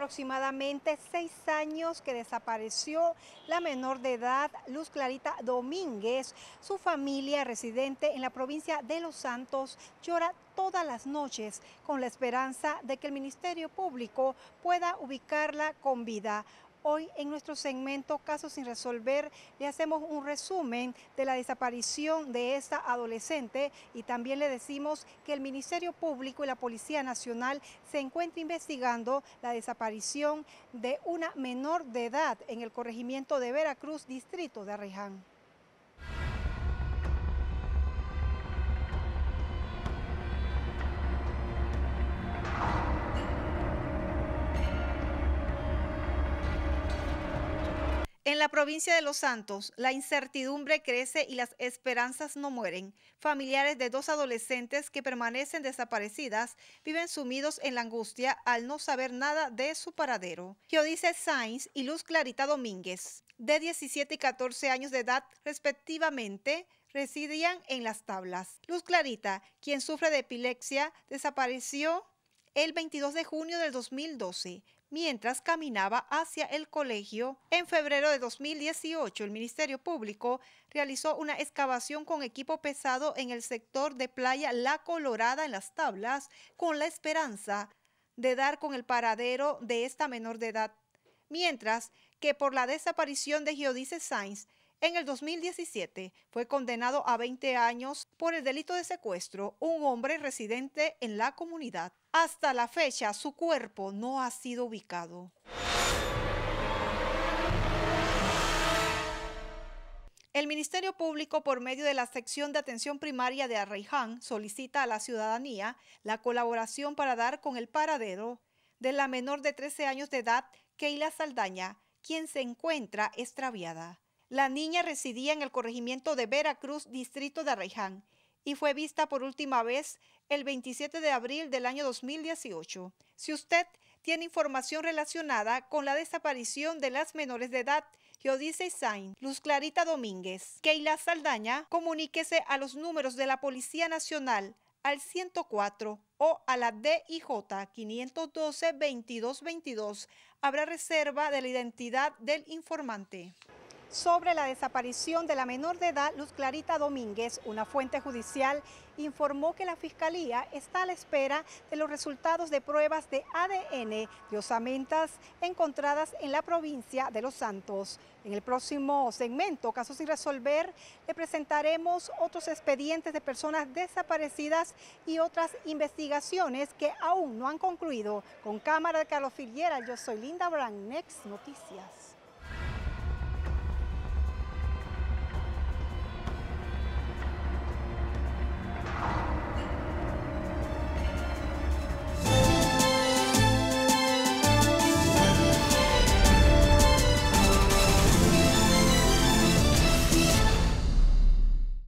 aproximadamente seis años que desapareció la menor de edad Luz Clarita Domínguez. Su familia residente en la provincia de Los Santos llora todas las noches con la esperanza de que el Ministerio Público pueda ubicarla con vida. Hoy en nuestro segmento Casos sin resolver le hacemos un resumen de la desaparición de esta adolescente y también le decimos que el Ministerio Público y la Policía Nacional se encuentran investigando la desaparición de una menor de edad en el corregimiento de Veracruz, distrito de Arreján. En la provincia de Los Santos, la incertidumbre crece y las esperanzas no mueren. Familiares de dos adolescentes que permanecen desaparecidas viven sumidos en la angustia al no saber nada de su paradero. Geodice Sainz y Luz Clarita Domínguez, de 17 y 14 años de edad respectivamente, residían en las tablas. Luz Clarita, quien sufre de epilepsia, desapareció el 22 de junio del 2012 mientras caminaba hacia el colegio. En febrero de 2018, el Ministerio Público realizó una excavación con equipo pesado en el sector de Playa La Colorada en las tablas, con la esperanza de dar con el paradero de esta menor de edad. Mientras que por la desaparición de Geodice Sainz, en el 2017 fue condenado a 20 años por el delito de secuestro un hombre residente en la comunidad. Hasta la fecha su cuerpo no ha sido ubicado. El Ministerio Público, por medio de la sección de atención primaria de Arreiján, solicita a la ciudadanía la colaboración para dar con el paradero de la menor de 13 años de edad, Keila Saldaña, quien se encuentra extraviada. La niña residía en el corregimiento de Veracruz, distrito de Arreján, y fue vista por última vez el 27 de abril del año 2018. Si usted tiene información relacionada con la desaparición de las menores de edad, Geodice Sain, Luz Clarita Domínguez, Keila Saldaña, comuníquese a los números de la Policía Nacional al 104 o a la DIJ 512-2222. Habrá reserva de la identidad del informante sobre la desaparición de la menor de edad Luz Clarita Domínguez. Una fuente judicial informó que la Fiscalía está a la espera de los resultados de pruebas de ADN de osamentas encontradas en la provincia de Los Santos. En el próximo segmento, Casos sin resolver, le presentaremos otros expedientes de personas desaparecidas y otras investigaciones que aún no han concluido. Con cámara de Carlos Figuera, yo soy Linda Brand, Next Noticias.